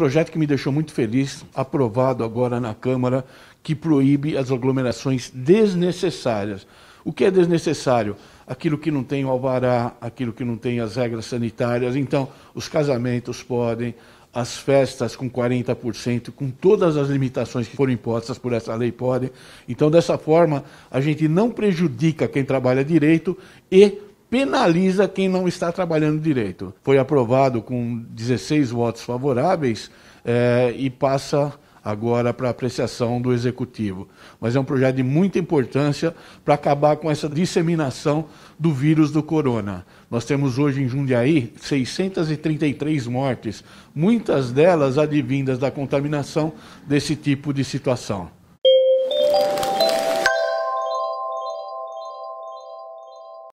projeto que me deixou muito feliz, aprovado agora na Câmara, que proíbe as aglomerações desnecessárias. O que é desnecessário? Aquilo que não tem o alvará, aquilo que não tem as regras sanitárias. Então, os casamentos podem, as festas com 40%, com todas as limitações que foram impostas por essa lei podem. Então, dessa forma, a gente não prejudica quem trabalha direito e penaliza quem não está trabalhando direito. Foi aprovado com 16 votos favoráveis é, e passa agora para apreciação do executivo. Mas é um projeto de muita importância para acabar com essa disseminação do vírus do corona. Nós temos hoje em Jundiaí 633 mortes, muitas delas advindas da contaminação desse tipo de situação.